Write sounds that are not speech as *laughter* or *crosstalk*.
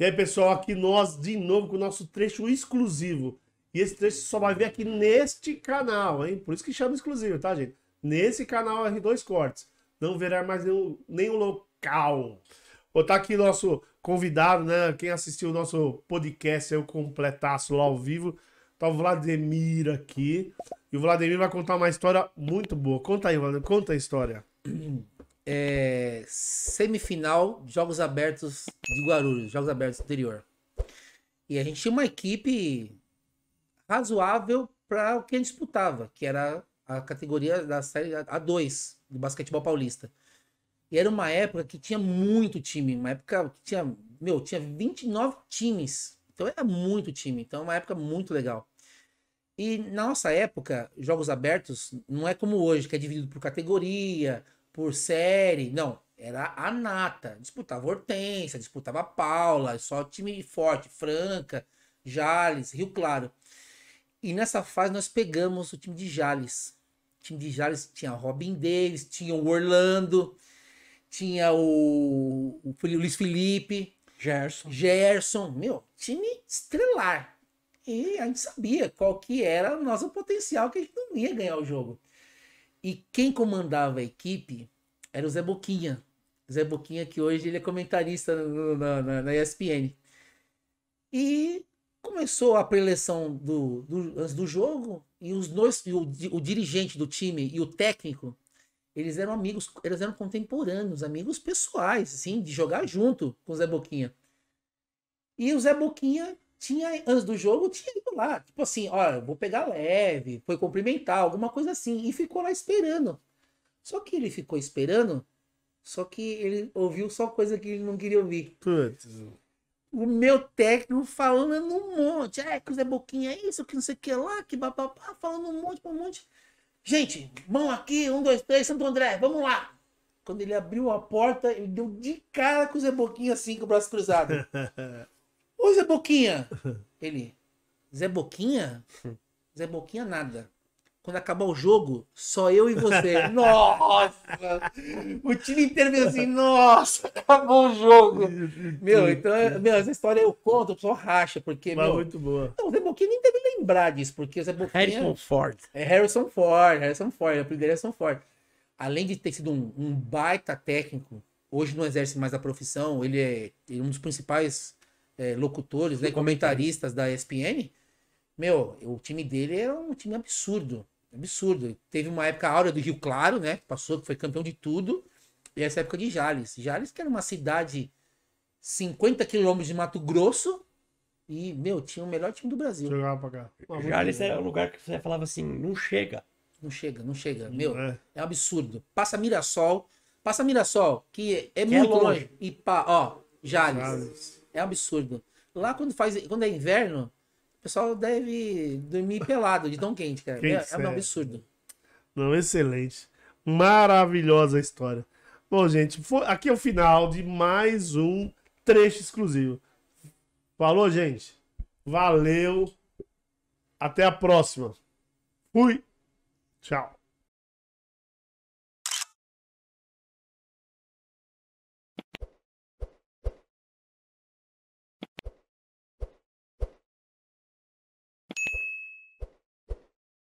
E aí, pessoal, aqui nós de novo com o nosso trecho exclusivo. E esse trecho só vai ver aqui neste canal, hein? Por isso que chama exclusivo, tá, gente? Nesse canal R2 Cortes. Não verá mais nenhum, nenhum local. Vou estar tá aqui nosso convidado, né? Quem assistiu o nosso podcast, eu completaço lá ao vivo. Tá o Vladimir aqui. E o Vladimir vai contar uma história muito boa. Conta aí, Vladimir, conta a história. *clears throat* é, semifinal de Jogos Abertos de Guarulhos, Jogos Abertos do interior. E a gente tinha uma equipe razoável para o que a gente disputava, que era a categoria da série A2 do basquetebol paulista. E era uma época que tinha muito time, uma época que tinha, meu, tinha 29 times. Então era muito time, então uma época muito legal. E na nossa época, jogos abertos não é como hoje, que é dividido por categoria, por série. Não, era a nata. Disputava Hortência, disputava Paula, só time forte, Franca, Jales, Rio Claro. E nessa fase nós pegamos o time de Jales. O time de Jales tinha Robin Davis, tinha o Orlando, tinha o, o Luiz Felipe. Gerson. Gerson, meu, time estrelar. E a gente sabia qual que era o nosso potencial, que a gente não ia ganhar o jogo. E quem comandava a equipe era o Zé Boquinha. Zé Boquinha, que hoje ele é comentarista no, na, na, na ESPN. E começou a preleção do, do, antes do jogo e os dois, o, o, dirigente do time e o técnico, eles eram amigos, eles eram contemporâneos, amigos pessoais, assim, de jogar junto com o Zé Boquinha. E o Zé Boquinha tinha, antes do jogo, tinha ido lá. Tipo assim, olha, vou pegar leve, foi cumprimentar, alguma coisa assim. E ficou lá esperando. Só que ele ficou esperando, só que ele ouviu só coisa que ele não queria ouvir. Putz. O meu técnico falando um monte. É, que o Zé Boquinha é isso, que não sei o que lá, que bababá, falando um monte, um monte. Gente, mão aqui, um, dois, três, Santo André, vamos lá. Quando ele abriu a porta, ele deu de cara com o Zé Boquinha assim, com o braço cruzado. *laughs* Ô Zé Boquinha! Ele, Zé Boquinha? Zé Boquinha nada. Quando acabar o jogo, só eu e você. *laughs* nossa! O time inteiro veio assim, nossa, acabou o jogo. Meu, então, meu, essa história eu conto, só racha, porque. Mas meu, muito boa. Então, o Zé Boquinha nem deve lembrar disso, porque o Zé Boquinha. Harrison Ford. É Harrison Ford, Harrison Ford, o apelido é Harrison Ford. Além de ter sido um, um baita técnico, hoje não exerce mais a profissão, ele é, ele é um dos principais é, locutores, né, comentaristas da ESPN, meu, o time dele era um time absurdo. Absurdo. Teve uma época áurea do Rio Claro, né? Que passou, que foi campeão de tudo. E essa época de Jales. Jales, que era uma cidade 50 quilômetros de Mato Grosso. E, meu, tinha o melhor time do Brasil. Jogava pra cá. Jales era é o um lugar que você falava assim: não chega. Não chega, não chega. Meu, é, é um absurdo. Passa Mirassol. Passa Mirassol, que é que muito é longe. longe. E, pá, ó, Jales. Jales. É absurdo. Lá quando faz, quando é inverno, o pessoal deve dormir pelado de tão quente, cara. Quem é, é um absurdo. Não, excelente. Maravilhosa história. Bom, gente, foi, aqui é o final de mais um trecho exclusivo. Falou, gente. Valeu. Até a próxima. Fui. Tchau.